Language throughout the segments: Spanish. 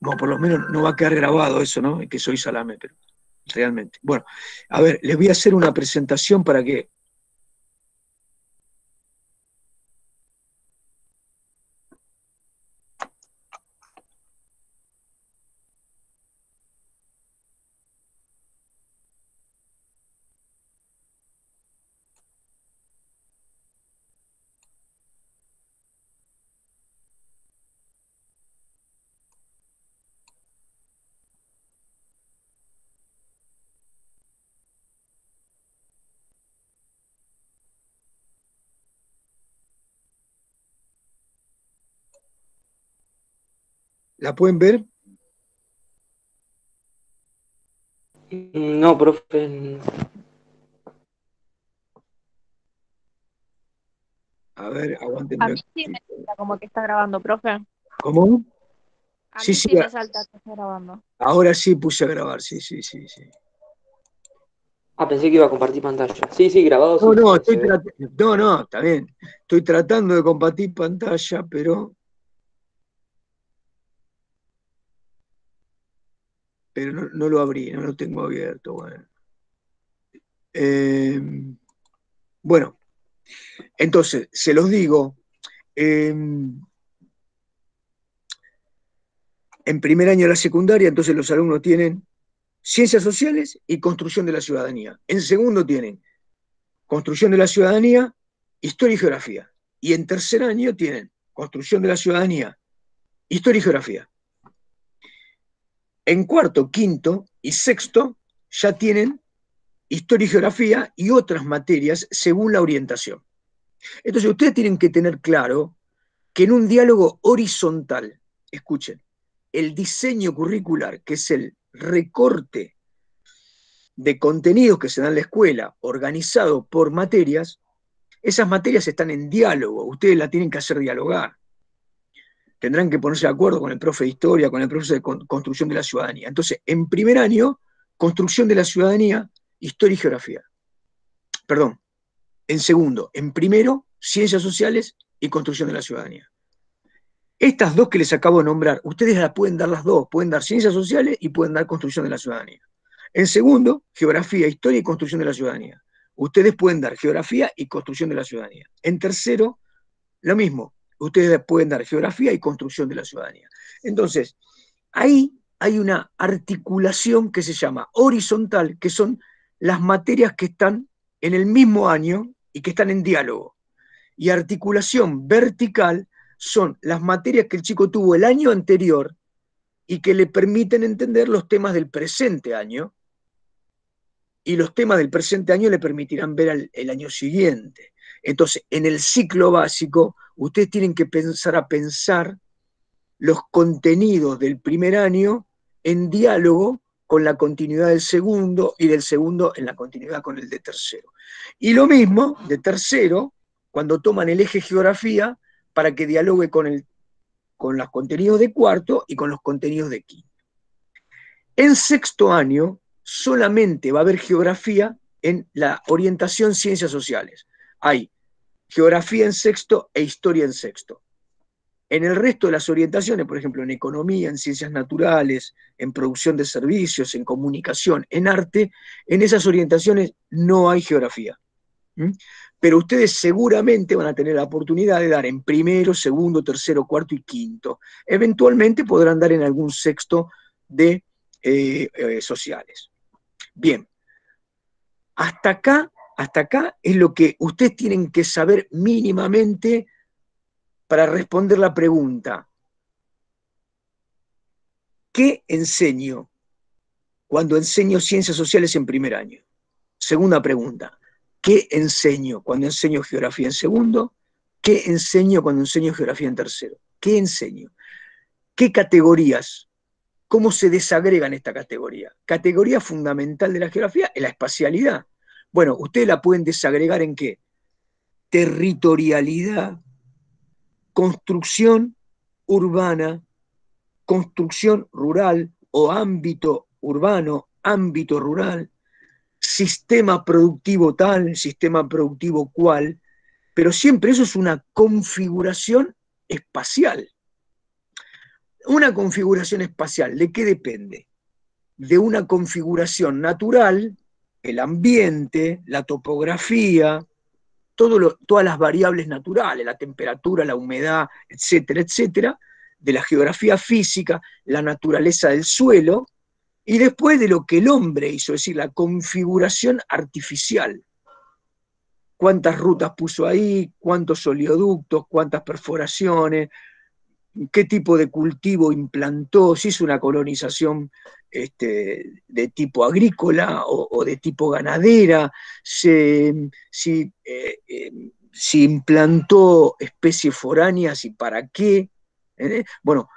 bueno, por lo menos no va a quedar grabado eso, ¿no? Que soy salame, pero realmente. Bueno, a ver, les voy a hacer una presentación para que ¿La pueden ver? No, profe. A ver, aguanten. A mí sí me como que está grabando, profe. ¿Cómo? sí, sí, Ahora sí puse a grabar, sí, sí, sí, sí. Ah, pensé que iba a compartir pantalla. Sí, sí, grabado. No, no, estoy no, no, está bien. Estoy tratando de compartir pantalla, pero pero no, lo abrí, no lo tengo abierto. Bueno, eh, entonces, se los digo. Em, en primer año de la secundaria, entonces los alumnos tienen ciencias sociales y construcción de la ciudadanía. En segundo tienen construcción de la ciudadanía, historia y geografía. Y en tercer año tienen construcción de la ciudadanía, historia y geografía en cuarto, quinto y sexto ya tienen historia y geografía y otras materias según la orientación. Entonces ustedes tienen que tener claro que en un diálogo horizontal, escuchen, el diseño curricular, que es el recorte de contenidos que se dan en la escuela, organizado por materias, esas materias están en diálogo, ustedes la tienen que hacer dialogar tendrán que ponerse de acuerdo con el profe de historia, con el profe de construcción de la ciudadanía. Entonces, en primer año, construcción de la ciudadanía, historia y geografía. Perdón, en segundo, en primero, ciencias sociales y construcción de la ciudadanía. Estas dos que les acabo de nombrar, ustedes las pueden dar las dos, pueden dar ciencias sociales y pueden dar construcción de la ciudadanía. En segundo, geografía, historia y construcción de la ciudadanía. Ustedes pueden dar geografía y construcción de la ciudadanía. En tercero, lo mismo, Ustedes pueden dar geografía y construcción de la ciudadanía. Entonces, ahí hay una articulación que se llama horizontal, que son las materias que están en el mismo año y que están en diálogo. Y articulación vertical son las materias que el chico tuvo el año anterior y que le permiten entender los temas del presente año. Y los temas del presente año le permitirán ver el, año siguiente. Entonces, en el ciclo básico, ustedes tienen que pensar a pensar los contenidos del primer año en diálogo con la continuidad del segundo y del segundo en la continuidad con el de tercero. Y lo mismo de tercero, cuando toman el eje geografía para que dialogue con, el, con los contenidos de cuarto y con los contenidos de quinto. En sexto año solamente va a haber geografía en la orientación ciencias sociales. Hay geografía en sexto e historia en sexto. En el resto de las orientaciones, por ejemplo, en economía, en ciencias naturales, en producción de servicios, en comunicación, en arte, en esas orientaciones no hay geografía. Pero ustedes seguramente van a tener la oportunidad de dar en primero, segundo, tercero, cuarto y quinto. Eventualmente podrán dar en algún sexto de eh, eh, sociales. Bien, hasta acá hasta acá es lo que ustedes tienen que saber mínimamente para responder la pregunta. ¿Qué enseño cuando enseño ciencias sociales en primer año? Segunda pregunta. ¿Qué enseño cuando enseño geografía en segundo? ¿Qué enseño cuando enseño geografía en tercero? ¿Qué enseño? ¿Qué categorías? ¿Cómo se desagregan esta categoría? Categoría fundamental de la geografía es la espacialidad. Bueno, ustedes la pueden desagregar en qué? Territorialidad, construcción urbana, construcción rural o ámbito urbano, ámbito rural, sistema productivo tal, sistema productivo cual, pero siempre eso es una configuración espacial. Una configuración espacial, ¿de qué depende? De una configuración natural el ambiente, la topografía, todas las variables naturales, la temperatura, la humedad, etcétera, etcétera, de la geografía física, la naturaleza del suelo, y después de lo que el hombre hizo, es decir, la configuración artificial. Cuántas rutas puso ahí, cuántos oleoductos, cuántas perforaciones, qué tipo de cultivo implantó, si hizo una colonización este, de tipo agrícola o, de tipo ganadera, se, eh, eh, si, implantó especies foráneas y para qué. ¿eh? Bueno,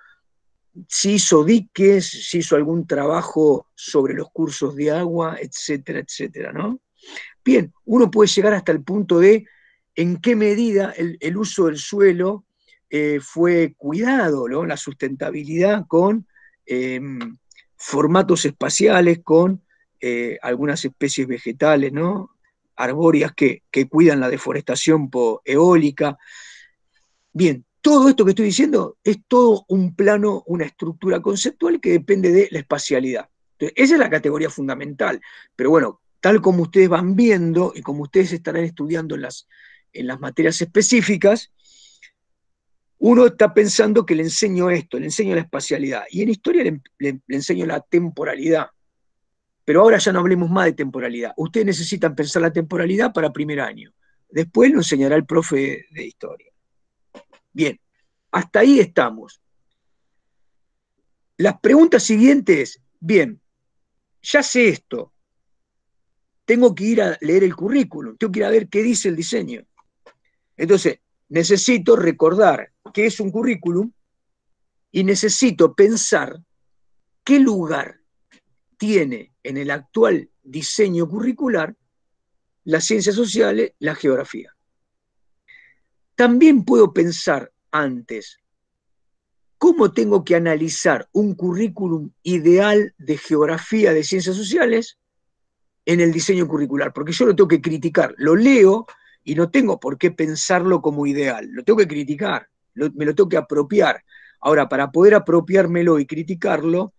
si hizo diques, si hizo algún trabajo sobre los cursos de agua, etcétera, etcétera, ¿no? Bien, uno puede llegar hasta el punto de en qué medida el, uso del suelo fue cuidado, ¿no? la sustentabilidad con em, formatos espaciales con eh, algunas especies vegetales, ¿no? arbóreas que, cuidan la deforestación por eólica. Bien, todo esto que estoy diciendo es todo un plano, una estructura conceptual que depende de la espacialidad. Entonces, esa es la categoría fundamental. Pero bueno, tal como ustedes van viendo y como ustedes estarán estudiando las, en las materias específicas, uno está pensando que le enseño esto, le enseño la espacialidad, y en historia le, enseño la temporalidad. Pero ahora ya no hablemos más de temporalidad. Ustedes necesitan pensar la temporalidad para primer año. Después lo enseñará el profe de historia. Bien, hasta ahí estamos. Las preguntas siguientes, bien, ya sé esto. Tengo que ir a leer el currículum, tengo que ir a ver qué dice el diseño. Entonces, necesito recordar que es un currículum y necesito pensar qué lugar tiene en el actual diseño curricular las ciencias sociales, la geografía. También puedo pensar antes cómo tengo que analizar un currículum ideal de geografía de ciencias sociales en el diseño curricular, porque yo lo tengo que criticar, lo leo, y no tengo por qué pensarlo como ideal, lo tengo que criticar, me lo tengo que apropiar. Ahora, para poder apropiármelo y criticarlo,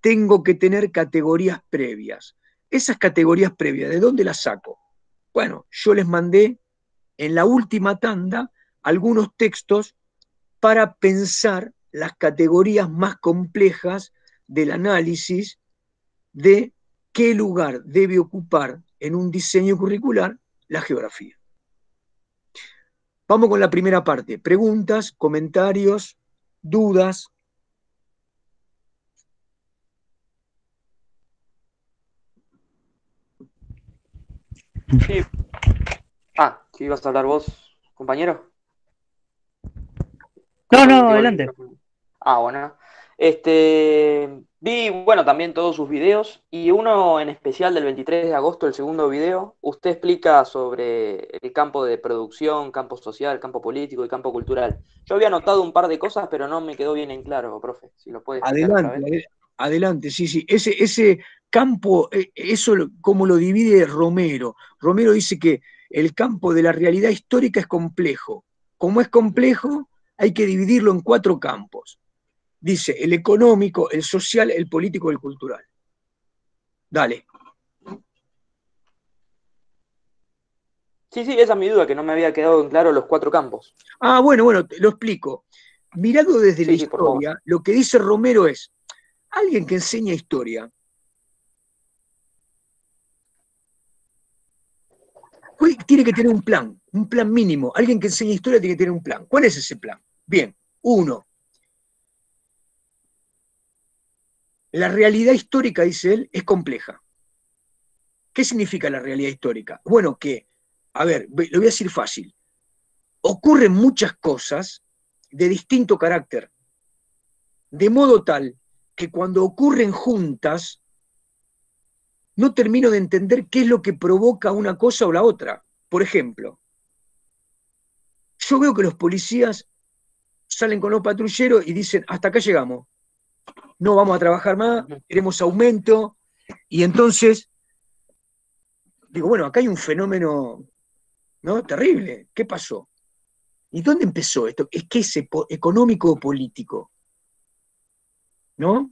tengo que tener categorías previas. Esas categorías previas, ¿de dónde las saco? Bueno, yo les mandé en la última tanda algunos textos para pensar las categorías más complejas del análisis de qué lugar debe ocupar en un diseño curricular la geografía. Vamos con la primera parte. Preguntas, comentarios, dudas. Sí. Ah, ¿sí ibas a hablar vos, compañero? No, no, adelante. Ah, bueno. Este, vi, bueno, también todos sus videos y uno en especial del 23 de agosto, el segundo video. Usted explica sobre el campo de producción, campo social, campo político y campo cultural. Yo había notado un par de cosas, pero no me quedó bien en claro, profe, si lo Adelante, adelante, sí, sí. Ese, ese campo, e, eso como lo divide Romero. Romero dice que el campo de la realidad histórica es complejo. Como es complejo, hay que dividirlo en cuatro campos Dice el económico, el social, el político, el cultural. Dale. Sí, sí, esa es mi duda, que no me había quedado en claro los cuatro campos. Ah, bueno, bueno, te lo explico. Mirando desde la historia, lo que dice Romero es, alguien que enseña historia, tiene que tener un plan, un plan mínimo. Alguien que enseña historia tiene que tener un plan. ¿Cuál es ese plan? Bien, uno, La realidad histórica, dice él, es compleja. ¿Qué significa la realidad histórica? Bueno, que, a ver, lo voy a decir fácil. Ocurren muchas cosas de distinto carácter, de modo tal que cuando ocurren juntas, no termino de entender qué es lo que provoca una cosa o la otra. Por ejemplo, yo veo que los policías salen con los patrulleros y dicen, hasta acá llegamos no vamos a trabajar más, queremos aumento. Y entonces, digo, bueno, acá hay un fenómeno ¿no? terrible. ¿Qué pasó? ¿Y dónde empezó esto? ¿Es que es económico o político? ¿No?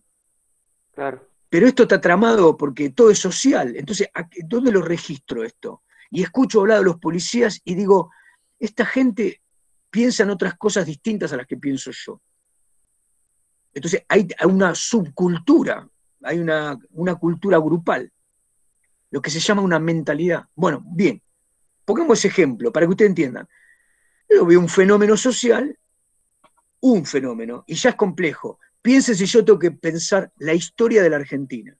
Claro. Pero esto está tramado porque todo es social. Entonces, ¿dónde lo registro esto? Y escucho hablar de los policías y digo, esta gente piensa en otras cosas distintas a las que pienso yo. Entonces hay una subcultura, hay una, cultura grupal, lo que se llama una mentalidad. Bueno, bien, pongamos ejemplo para que ustedes entiendan. Yo veo un fenómeno social, un fenómeno, y ya es complejo. Piensen si yo tengo que pensar la historia de la Argentina.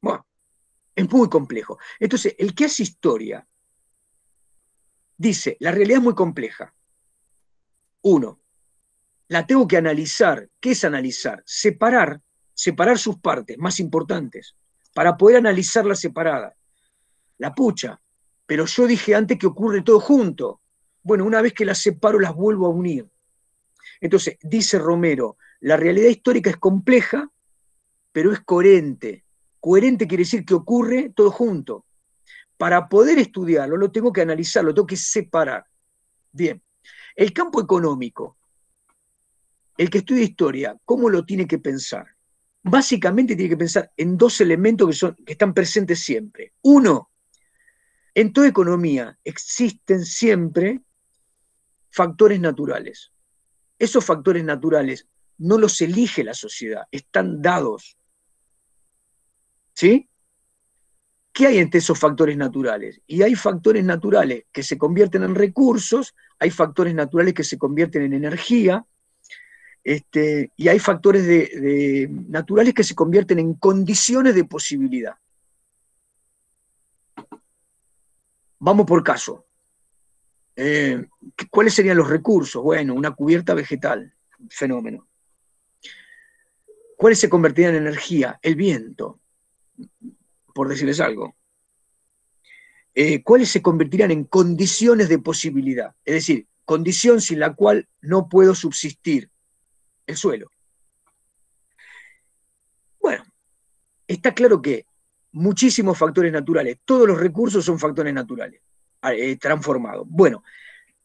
Bueno, es muy complejo. Entonces, el que hace historia dice, la realidad es muy compleja. Uno, la tengo que analizar. ¿Qué es analizar? Separar, separar sus partes más importantes para poder analizarla separada. La pucha. Pero yo dije antes que ocurre todo junto. Bueno, una vez que las separo, las vuelvo a unir. Entonces, dice Romero, la realidad histórica es compleja, pero es coherente. Coherente quiere decir que ocurre todo junto. Para poder estudiarlo, lo tengo que analizar, lo tengo que separar. Bien, el campo económico el que estudia historia, ¿cómo lo tiene que pensar? Básicamente tiene que pensar en dos elementos que, son, que están presentes siempre. Uno, en toda economía existen siempre factores naturales. Esos factores naturales no los elige la sociedad, están dados. ¿Sí? ¿Qué hay entre esos factores naturales? Y hay factores naturales que se convierten en recursos, hay factores naturales que se convierten en energía, este, y hay factores naturales que se convierten en condiciones de posibilidad. Vamos por caso. Eh, ¿Cuáles serían los recursos? Bueno, una cubierta vegetal, fenómeno. ¿Cuáles se convertirían en energía? El viento, por decirles algo. Eh, ¿Cuáles se convertirían en condiciones de posibilidad? Es decir, condición sin la cual no puedo subsistir, el suelo. Bueno, está claro que muchísimos factores naturales, todos los recursos son factores naturales, ah, eh, transformados. Bueno,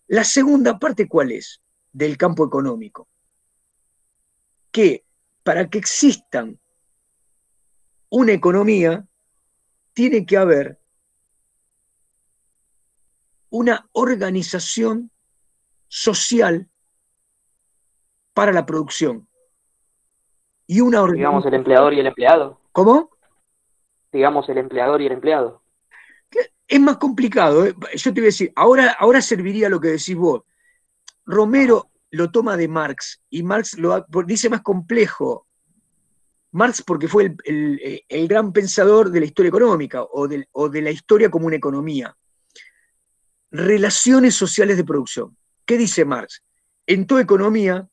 la segunda parte, ¿cuál es? Del campo económico. Que para que existan una economía, tiene que haber una organización social para la producción. Y una Digamos el empleador y el empleado. ¿Cómo? Digamos el empleador y el empleado. Es más complicado. ¿eh? Yo te voy a decir, ahora, ahora serviría lo que decís vos. Romero lo toma de Marx y Marx lo dice más complejo. Marx porque fue eh, el, gran pensador de la historia económica o, o de la historia como una economía. Relaciones sociales de producción. ¿Qué dice Marx? En toda economía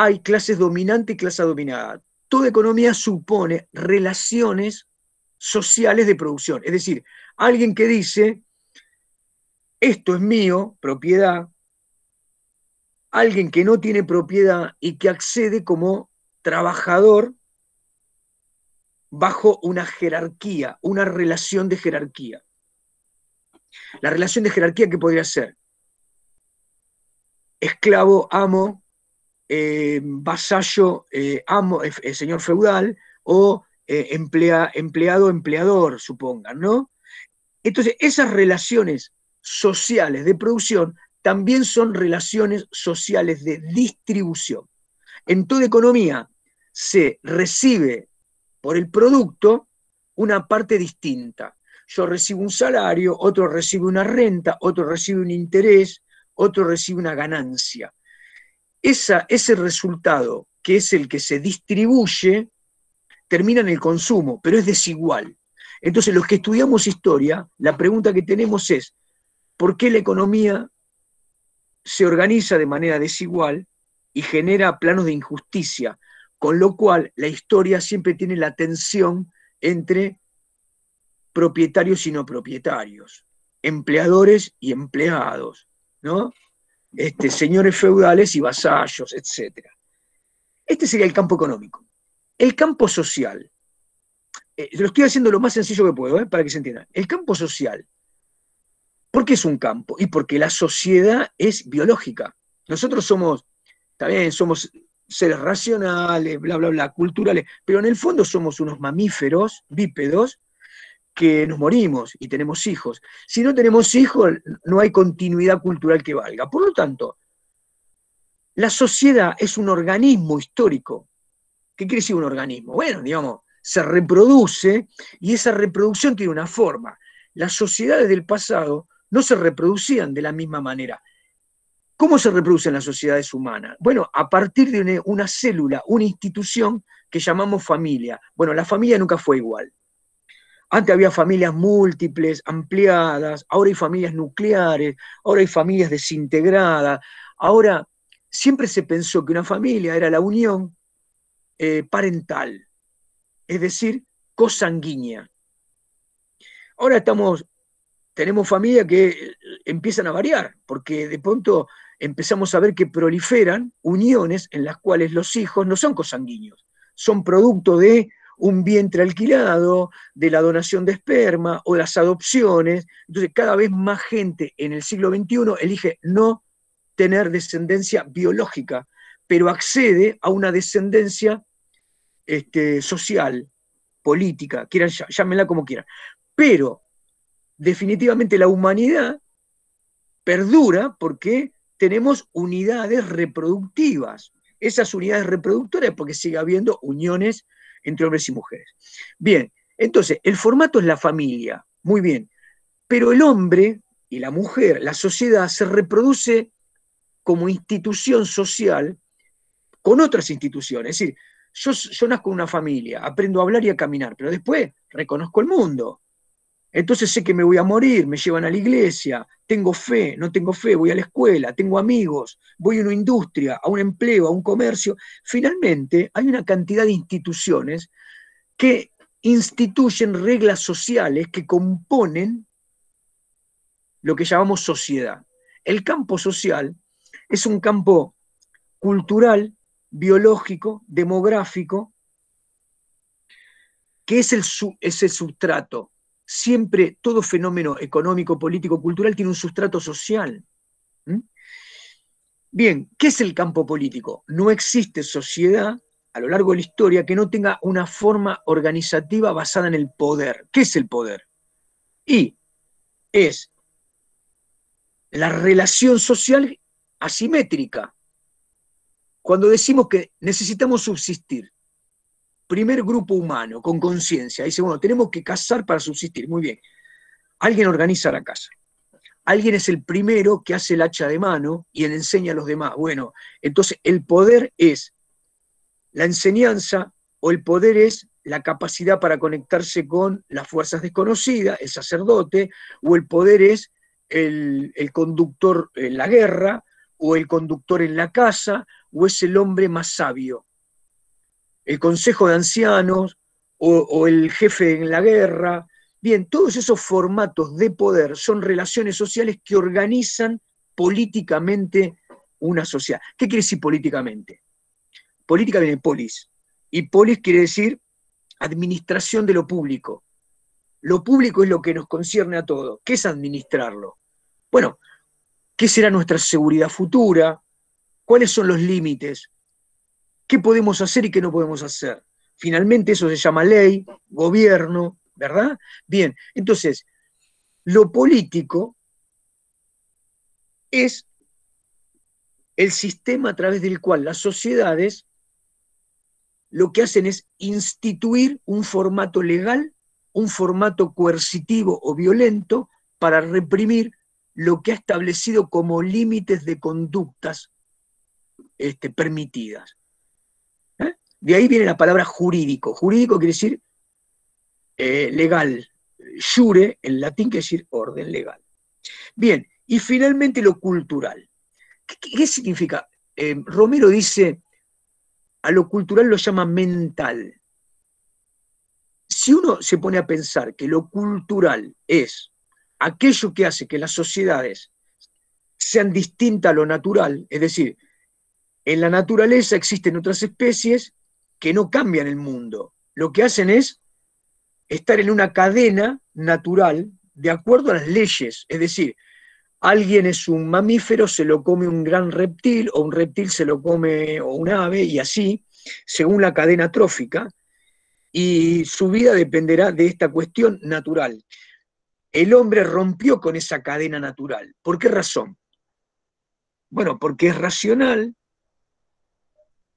hay clases dominante y clase dominada. Toda economía supone relaciones sociales de producción. Es decir, alguien que dice, esto es mío, propiedad, alguien que no tiene propiedad y que accede como trabajador bajo una jerarquía, una relación de jerarquía. La relación de jerarquía que podría ser esclavo, amo, eh, vasallo, eh, amo, eh, señor feudal, o emplea, empleado, empleador, supongan, ¿no? Entonces, esas relaciones sociales de producción también son relaciones sociales de distribución. En toda economía se recibe por el producto una parte distinta. Yo recibo un salario, otro recibe una renta, otro recibe un interés, otro recibe una ganancia esa, ese resultado, que es el que se distribuye, termina en el consumo, pero es desigual. Entonces, los que estudiamos historia, la pregunta que tenemos es, ¿por qué la economía se organiza de manera desigual y genera planos de injusticia? Con lo cual, la historia siempre tiene la tensión entre propietarios y no propietarios, empleadores y empleados, ¿no? este, señores feudales y vasallos, etc. Este sería el campo económico. El campo social, eh, lo estoy haciendo lo más sencillo que puedo, eh, para que se entienda. El campo social, ¿por qué es un campo? Y porque la sociedad es biológica. Nosotros somos, también somos seres racionales, bla, bla, bla, culturales, pero en el fondo somos unos mamíferos bípedos que nos morimos y tenemos hijos. Si no tenemos hijos, no hay continuidad cultural que valga. Por lo tanto, la sociedad es un organismo histórico. ¿Qué quiere decir un organismo? Bueno, digamos, se reproduce y esa reproducción tiene una forma. Las sociedades del pasado no se reproducían de la misma manera. ¿Cómo se reproducen las sociedades humanas? Bueno, a partir de una, una célula, una institución que llamamos familia. Bueno, la familia nunca fue igual. Antes había familias múltiples, ampliadas, ahora hay familias nucleares, ahora hay familias desintegradas. Ahora, siempre se pensó que una familia era la unión eh, parental, es decir, cosanguínea. Ahora estamos, tenemos familias que eh, empiezan a variar, porque de pronto empezamos a ver que proliferan uniones en las cuales los hijos no son cosanguíneos, son producto de un vientre alquilado, de la donación de esperma o las adopciones. Entonces cada vez más gente en el siglo XXI elige no tener descendencia biológica, pero accede a una descendencia este, social, política, quieran, llámenla como quieran. Pero definitivamente la humanidad perdura porque tenemos unidades reproductivas. Esas unidades reproductoras porque sigue habiendo uniones entre hombres y mujeres. Bien, entonces, el formato es la familia, muy bien, pero el hombre y la mujer, la sociedad se reproduce como institución social con otras instituciones. Es decir, yo, yo nazco en una familia, aprendo a hablar y a caminar, pero después reconozco el mundo, entonces sé que me voy a morir, me llevan a la iglesia, tengo fe, no tengo fe, voy a la escuela, tengo amigos, voy a una industria, a un empleo, a un comercio. Finalmente, hay una cantidad de instituciones que instituyen reglas sociales que componen lo que llamamos sociedad. El campo social es un campo cultural, biológico, demográfico, que es el, sustrato siempre todo fenómeno económico, político, cultural tiene un sustrato social. ¿Mm? Bien, ¿qué es el campo político? No existe sociedad a lo largo de la historia que no tenga una forma organizativa basada en el poder. ¿Qué es el poder? Y es la relación social asimétrica. Cuando decimos que necesitamos subsistir, primer grupo humano con conciencia dice, bueno, tenemos que cazar para subsistir, muy bien. Alguien organiza la casa. Alguien es el primero que hace el hacha de mano y él enseña a los demás. Bueno, entonces el poder es la enseñanza o el poder es la capacidad para conectarse con las fuerzas desconocidas, el sacerdote, o el poder es el, el conductor en la guerra, o el conductor en la casa, o es el hombre más sabio el Consejo de Ancianos o, el jefe en la guerra. Bien, todos esos formatos de poder son relaciones sociales que organizan políticamente una sociedad. ¿Qué quiere decir políticamente? Política viene de polis. Y polis quiere decir administración de lo público. Lo público es lo que nos concierne a todos. ¿Qué es administrarlo? Bueno, ¿qué será nuestra seguridad futura? ¿Cuáles son los límites? qué podemos hacer y qué no podemos hacer. Finalmente eso se llama ley, gobierno, ¿verdad? Bien, entonces, lo político es el sistema a través del cual las sociedades lo que hacen es instituir un formato legal, un formato coercitivo o violento para reprimir lo que ha establecido como límites de conductas este, permitidas. De ahí viene la palabra jurídico. Jurídico quiere decir eh, legal. Jure, en latín, quiere decir orden legal. Bien, y finalmente lo cultural. ¿Qué, significa? Eh, Romero dice, a lo cultural lo llama mental. Si uno se pone a pensar que lo cultural es aquello que hace que las sociedades sean distintas a lo natural, es decir, en la naturaleza existen otras especies que no cambian el mundo. Lo que hacen es estar en una cadena natural de acuerdo a las leyes. Es decir, alguien es un mamífero, se lo come un gran reptil, o un reptil se lo come o un ave, y así, según la cadena trófica, y su vida dependerá de esta cuestión natural. El hombre rompió con esa cadena natural. ¿Por qué razón? Bueno, porque es racional,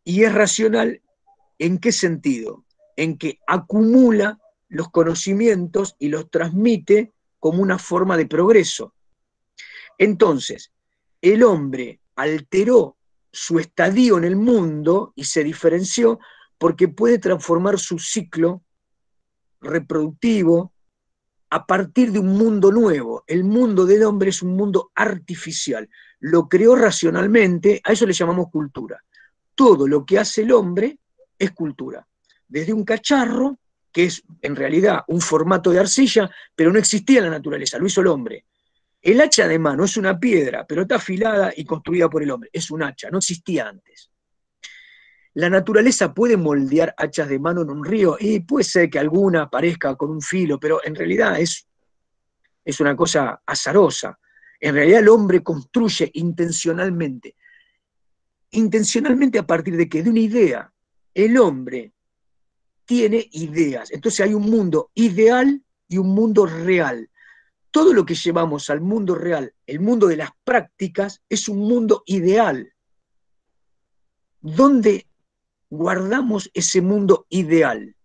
y es racional ¿En qué sentido? En que acumula los conocimientos y los transmite como una forma de progreso. Entonces, el hombre alteró su estadio en el mundo y se diferenció porque puede transformar su ciclo reproductivo a partir de un mundo nuevo. El mundo del hombre es un mundo artificial. Lo creó racionalmente, a eso le llamamos cultura. Todo lo que hace el hombre es cultura. Desde un cacharro, que es en realidad un formato de arcilla, pero no existía en la naturaleza, lo hizo el hombre. El hacha de mano es una piedra, pero está afilada y construida por el hombre. Es un hacha, no existía antes. La naturaleza puede moldear hachas de mano en un río y puede ser que alguna parezca con un filo, pero en realidad es, es una cosa azarosa. En realidad el hombre construye intencionalmente, intencionalmente a partir de que de una idea, el hombre tiene ideas. Entonces hay un mundo ideal y un mundo real. Todo lo que llevamos al mundo real, el mundo de las prácticas, es un mundo ideal. ¿Dónde guardamos ese mundo ideal?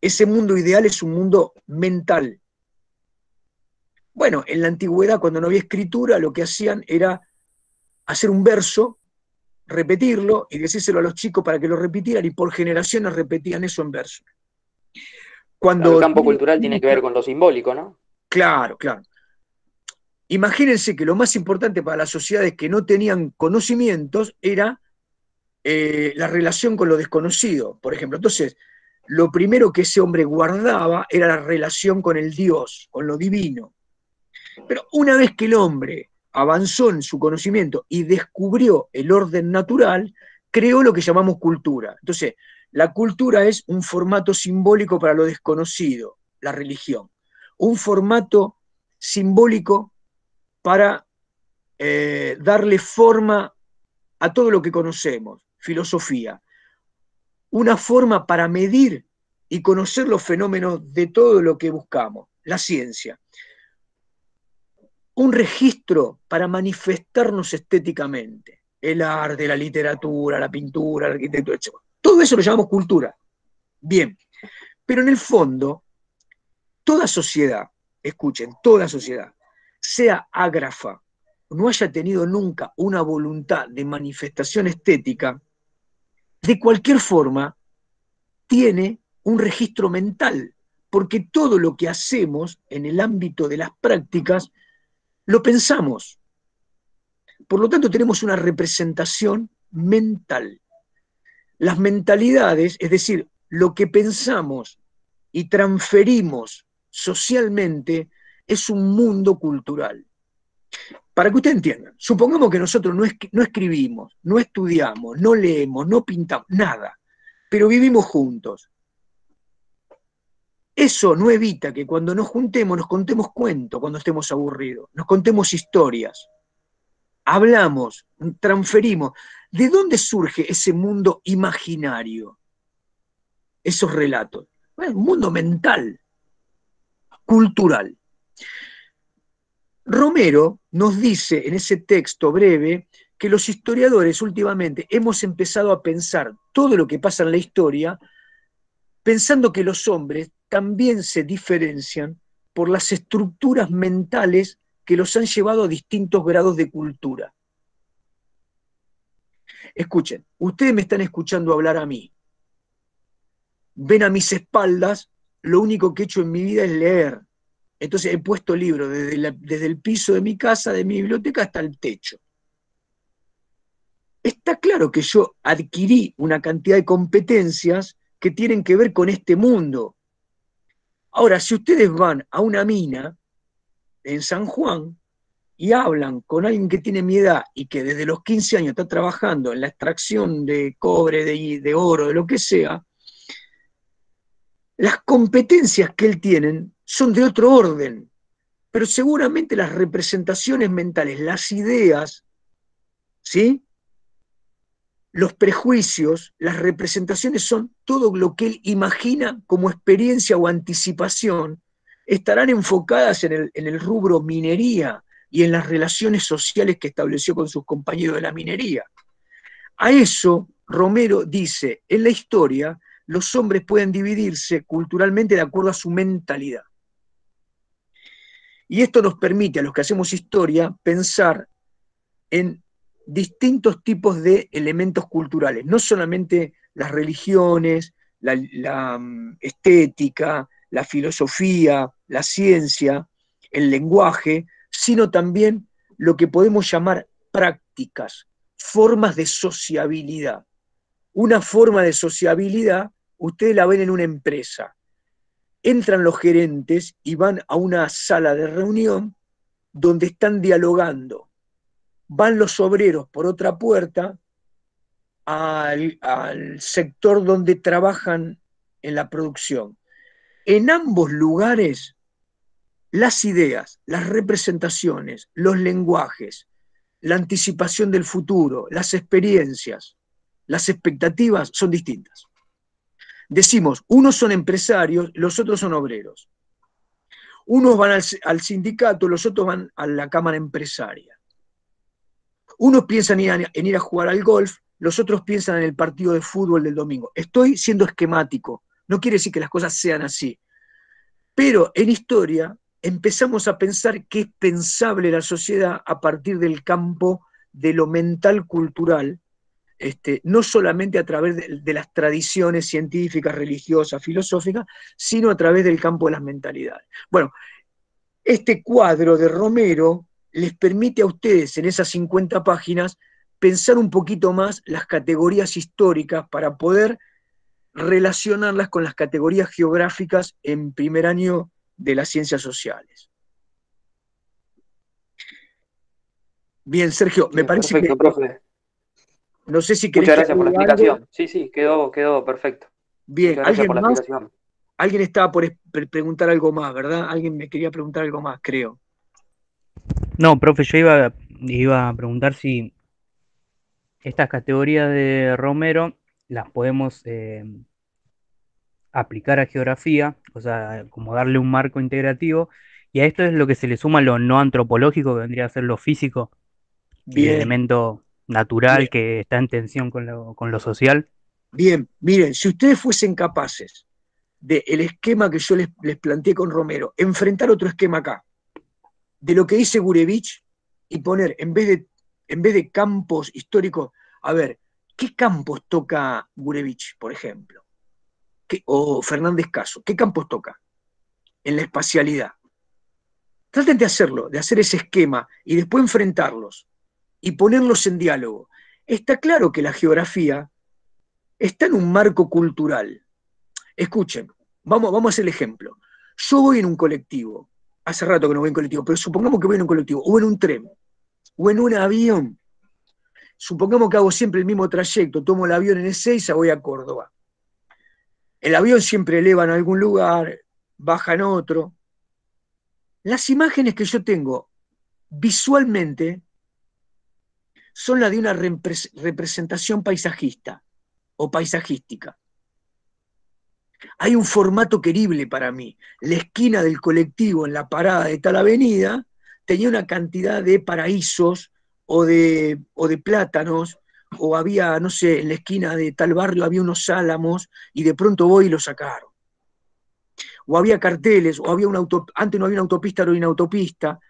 Ese mundo ideal es un mundo mental. Bueno, en la antigüedad, cuando no había escritura, lo que hacían era hacer un verso repetirlo y decírselo a los chicos para que lo repitieran y por generaciones repetían eso en verso. Cuando, el campo cultural tiene que ver con lo simbólico, ¿no? Claro, claro. Imagínense que lo más importante para las sociedades que no tenían conocimientos era eh, la relación con lo desconocido, por ejemplo. Entonces, lo primero que ese hombre guardaba era la relación con el Dios, con lo divino. Pero una vez que el hombre avanzó en su conocimiento y descubrió el orden natural, creó lo que llamamos cultura. Entonces, la cultura es un formato simbólico para lo desconocido, la religión. Un formato simbólico para eh, darle forma a todo lo que conocemos, filosofía. Una forma para medir y conocer los fenómenos de todo lo que buscamos, la ciencia un registro para manifestarnos estéticamente. El arte, la literatura, la pintura, la arquitectura, etc. Todo eso lo llamamos cultura. Bien, pero en el fondo, toda sociedad, escuchen, toda sociedad, sea ágrafa, no haya tenido nunca una voluntad de manifestación estética, de cualquier forma, tiene un registro mental, porque todo lo que hacemos en el ámbito de las prácticas lo pensamos. Por lo tanto, tenemos una representación mental. Las mentalidades, es decir, lo que pensamos y transferimos socialmente, es un mundo cultural. Para que usted entienda, supongamos que nosotros no, no escribimos, no estudiamos, no leemos, no pintamos, nada, pero vivimos juntos. Eso no evita que cuando nos juntemos nos contemos cuentos cuando estemos aburridos, nos contemos historias, hablamos, transferimos. ¿De dónde surge ese mundo imaginario? Esos relatos. un mundo mental, cultural. Romero nos dice en ese texto breve que los historiadores últimamente hemos empezado a pensar todo lo que pasa en la historia pensando que los hombres también se diferencian por las estructuras mentales que los han llevado a distintos grados de cultura. Escuchen, ustedes me están escuchando hablar a mí. Ven a mis espaldas, lo único que he hecho en mi vida es leer. Entonces he puesto libros desde, desde el piso de mi casa, de mi biblioteca, hasta el techo. Está claro que yo adquirí una cantidad de competencias que tienen que ver con este mundo, Ahora, si ustedes van a una mina en San Juan y hablan con alguien que tiene mi edad y que desde los 15 años está trabajando en la extracción de cobre, de, de oro, de lo que sea, las competencias que él tiene son de otro orden, pero seguramente las representaciones mentales, las ideas, ¿sí? los prejuicios, las representaciones son todo lo que él imagina como experiencia o anticipación, estarán enfocadas en el, rubro minería y en las relaciones sociales que estableció con sus compañeros de la minería. A eso, Romero dice, en la historia, los hombres pueden dividirse culturalmente de acuerdo a su mentalidad. Y esto nos permite a los que hacemos historia pensar en distintos tipos de elementos culturales, no solamente las religiones, la, mm, estética, la filosofía, la ciencia, el lenguaje, sino también lo que podemos llamar prácticas, formas de sociabilidad. Una forma de sociabilidad, ustedes la ven en una empresa. Entran los gerentes y van a una sala de reunión donde están dialogando van los obreros por otra puerta al, sector donde trabajan en la producción. En ambos lugares, las ideas, las representaciones, los lenguajes, la anticipación del futuro, las experiencias, las expectativas son distintas. Decimos, unos son empresarios, los otros son obreros. Unos van al sindicato, los otros van a la cámara empresaria. Unos piensan en ir, a, jugar al golf, los otros piensan en el partido de fútbol del domingo. Estoy siendo esquemático, no quiere decir que las cosas sean así. Pero en historia empezamos a pensar que es pensable la sociedad a partir del campo de lo mental cultural, este, no solamente a través de, las tradiciones científicas, religiosas, filosóficas, sino a través del campo de las mentalidades. Bueno, este cuadro de Romero les permite a ustedes en esas 50 páginas pensar un poquito más las categorías históricas para poder relacionarlas con las categorías geográficas en primer año de las ciencias sociales. Bien, Sergio, me parece que... No sé si querés... Muchas gracias por la explicación. Sí, sí, quedó, quedó perfecto. Bien, ¿alguien por más? Alguien estaba por preguntar algo más, ¿verdad? Alguien me quería preguntar algo más, creo. No, profe, yo iba, iba a preguntar si estas categorías de Romero las podemos eh, aplicar a geografía, o sea, como darle un marco integrativo, y a esto es lo que se le suma lo no antropológico, que vendría a ser lo físico, y el elemento natural que está en tensión con lo, social. Bien, miren, si ustedes fuesen capaces del esquema que yo les, les planteé con Romero, enfrentar otro esquema acá, de lo que dice Gurevich y poner, en vez de, en vez de campos históricos, a ver, ¿qué campos toca Gurevich, por ejemplo? o Fernández Caso, ¿qué campos toca? En la espacialidad. Traten de hacerlo, de hacer ese esquema y después enfrentarlos y ponerlos en diálogo. Está claro que la geografía está en un marco cultural. Escuchen, vamos, vamos a hacer el ejemplo. Yo voy en un colectivo hace rato que no voy en colectivo, pero supongamos que voy en un colectivo, o en un tren, o en un avión. Supongamos que hago siempre el mismo trayecto, tomo el avión en Ezeiza, voy a Córdoba. El avión siempre eleva en algún lugar, baja en otro. Las imágenes que yo tengo visualmente son las de una representación paisajista o paisajística. Hay un formato querible para mí. La esquina del colectivo en la parada de tal avenida tenía una cantidad de paraísos o de, plátanos, o había, no sé, en la esquina de tal barrio había unos álamos y de pronto voy y lo sacaron. O había carteles, o había una antes no había una autopista, ahora hay una autopista.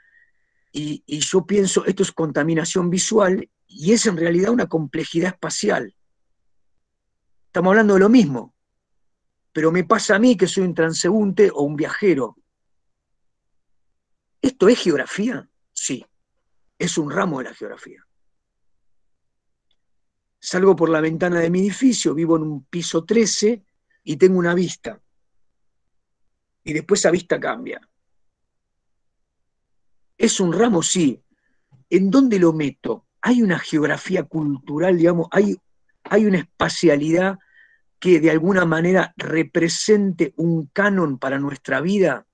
Y, y yo pienso, esto es contaminación visual y es en realidad una complejidad espacial. Estamos hablando de lo mismo, pero me pasa a mí que soy un transeúnte o un viajero. ¿Esto es geografía? Sí, es un ramo de la geografía. Salgo por la ventana de mi edificio, vivo en un piso 13 y tengo una vista. Y después esa vista cambia. ¿Es un ramo? Sí. ¿En dónde lo meto? Hay una geografía cultural, digamos, hay, hay una espacialidad que de alguna manera represente un canon para nuestra vida,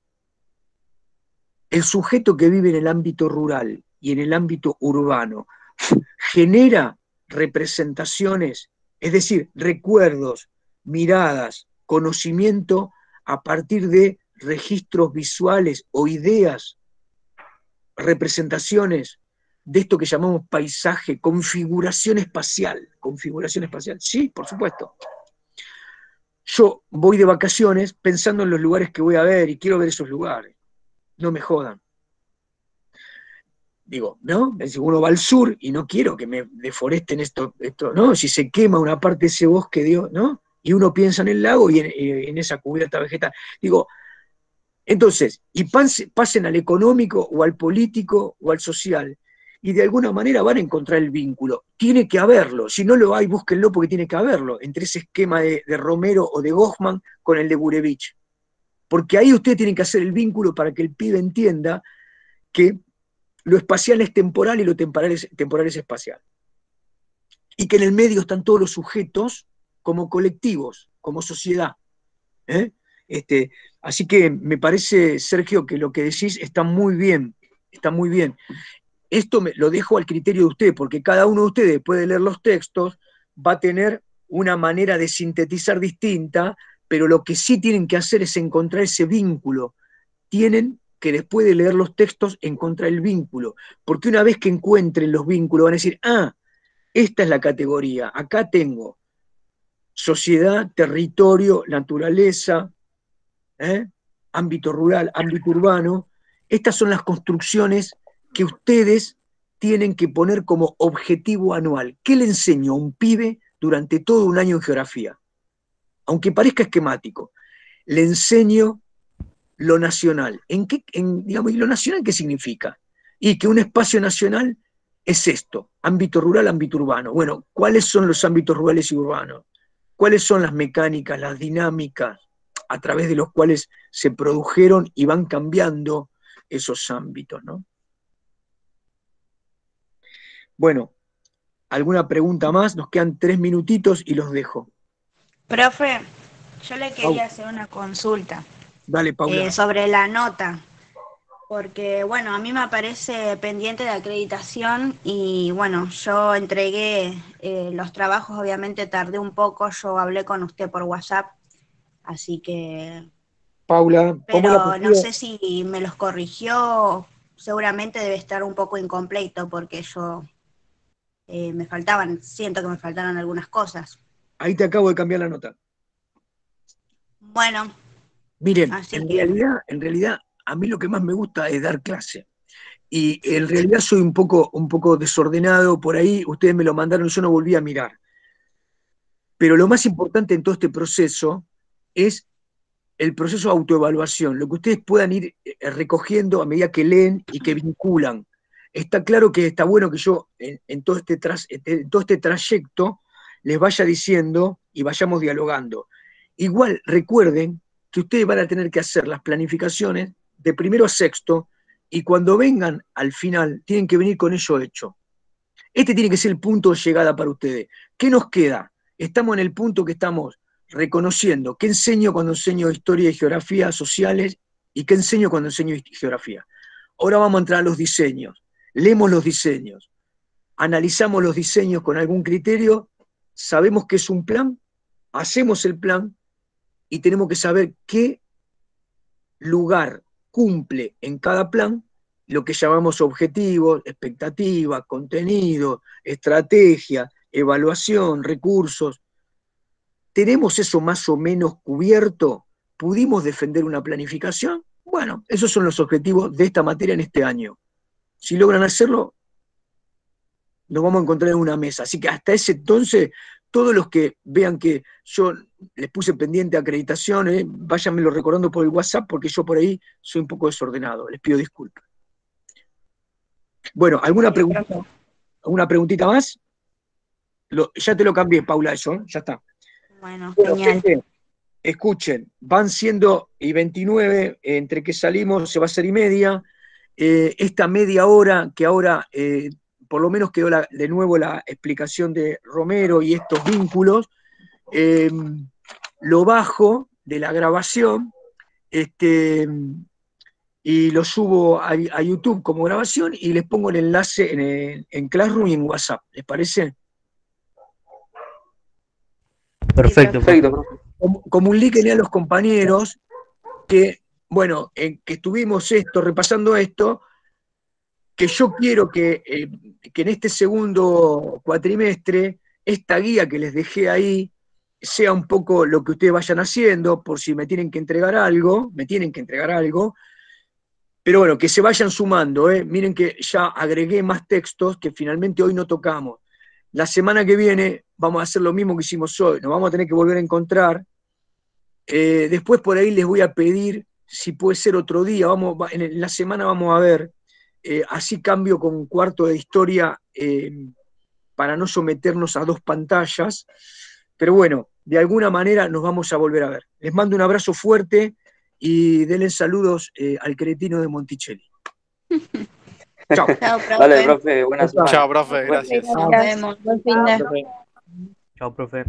el sujeto que vive en el ámbito rural y en el ámbito urbano genera representaciones, es decir, recuerdos, miradas, conocimiento a partir de registros visuales o ideas, representaciones de esto que llamamos paisaje, configuración espacial, configuración espacial, sí, por supuesto yo voy de vacaciones pensando en los lugares que voy a ver y quiero ver esos lugares. No me jodan. Digo, ¿no? uno va al sur y no quiero que me deforesten esto, esto, ¿no? Si se quema una parte de ese bosque, Dios, ¿no? Y uno piensa en el lago y en, en esa cubierta vegetal. Digo, entonces, y pasen al económico o al político o al social, y de alguna manera van a encontrar el vínculo. Tiene que haberlo, si no lo hay, búsquenlo porque tiene que haberlo, entre ese esquema de, Romero o de Goffman con el de Burevich Porque ahí ustedes tienen que hacer el vínculo para que el pibe entienda que lo espacial es temporal y lo temporal es, temporal es espacial. Y que en el medio están todos los sujetos como colectivos, como sociedad. ¿Eh? Este, así que me parece, Sergio, que lo que decís está muy bien, está muy bien esto me, lo dejo al criterio de usted, porque cada uno de ustedes, puede leer los textos, va a tener una manera de sintetizar distinta, pero lo que sí tienen que hacer es encontrar ese vínculo. Tienen que después de leer los textos encontrar el vínculo, porque una vez que encuentren los vínculos van a decir, ah, esta es la categoría, acá tengo sociedad, territorio, naturaleza, ¿eh? ámbito rural, ámbito urbano, estas son las construcciones que ustedes tienen que poner como objetivo anual. ¿Qué le enseño a un pibe durante todo un año en geografía? Aunque parezca esquemático, le enseño lo nacional. ¿En qué, digamos, ¿Y lo nacional qué significa? Y que un espacio nacional es esto, ámbito rural, ámbito urbano. Bueno, ¿cuáles son los ámbitos rurales y urbanos? ¿Cuáles son las mecánicas, las dinámicas a través de los cuales se produjeron y van cambiando esos ámbitos? ¿no? Bueno, ¿alguna pregunta más? Nos quedan tres minutitos y los dejo. Profe, yo le quería hacer una consulta. Dale, Paula. Eh, sobre la nota. Porque, bueno, a mí me aparece pendiente de acreditación y, bueno, yo entregué eh, los trabajos, obviamente tardé un poco, yo hablé con usted por WhatsApp, así que... Paula, pero no sé si me los corrigió, seguramente debe estar un poco incompleto porque yo eh, me faltaban, siento que me faltaron algunas cosas. Ahí te acabo de cambiar la nota. Bueno. Miren, en, realidad, en realidad a mí lo que más me gusta es dar clase. Y en realidad soy un poco, un poco desordenado por ahí, ustedes me lo mandaron, yo no volví a mirar. Pero lo más importante en todo este proceso es el proceso de autoevaluación, lo que ustedes puedan ir eh, recogiendo a medida que leen y que vinculan está claro que está bueno que yo en, todo, este todo este trayecto les vaya diciendo y vayamos dialogando. Igual recuerden que ustedes van a tener que hacer las planificaciones de primero a sexto y cuando vengan al final tienen que venir con ello hecho. Este tiene que ser el punto de llegada para ustedes. ¿Qué nos queda? Estamos en el punto que estamos reconociendo. ¿Qué enseño cuando enseño historia y geografía sociales? ¿Y qué enseño cuando enseño geografía? Ahora vamos a entrar a los diseños leemos los diseños, analizamos los diseños con algún criterio, sabemos que es un plan, hacemos el plan y tenemos que saber qué lugar cumple en cada plan lo que llamamos objetivos, expectativas, contenido, estrategia, evaluación, recursos. ¿Tenemos eso más o menos cubierto? ¿Pudimos defender una planificación? Bueno, esos son los objetivos de esta materia en este año. Si logran hacerlo, nos vamos a encontrar en una mesa. Así que hasta ese entonces, todos los que vean que yo les puse pendiente acreditación, ¿eh? váyanmelo recordando por el WhatsApp, porque yo por ahí soy un poco desordenado. Les pido disculpas. Bueno, ¿alguna pregunta? ¿Alguna preguntita más? ya te lo cambié, Paula, eso, ¿eh? ya está. Bueno, escuchen, van siendo y 29, entre que salimos se va a ser y media. Eh, esta media hora que ahora, eh, por lo menos quedó de nuevo la explicación de Romero y estos vínculos, eh, lo bajo de la grabación este, y lo subo a, YouTube como grabación y les pongo el enlace en, Classroom y en WhatsApp. ¿Les parece? Perfecto. Perfecto. Como, un link a los compañeros que bueno, eh, que estuvimos esto, repasando esto, que yo quiero eh, que, en este segundo cuatrimestre, esta guía que les dejé ahí, sea un poco lo que ustedes vayan haciendo, por si me tienen que entregar algo, me tienen que entregar algo, pero bueno, que se vayan sumando, ¿eh? miren que ya agregué más textos que finalmente hoy no tocamos. La semana que viene vamos a hacer lo mismo que hicimos hoy, nos vamos a tener que volver a encontrar. después por ahí les voy a pedir si puede ser otro día, vamos, en la semana vamos a ver, eh, así cambio con un cuarto de historia eh, para no someternos a dos pantallas, pero bueno, de alguna manera nos vamos a volver a ver. Les mando un abrazo fuerte y denle saludos eh, al cretino de Monticelli. Chao. Chao, profe. profe, buenas Chao, profe, gracias. Chao, profe.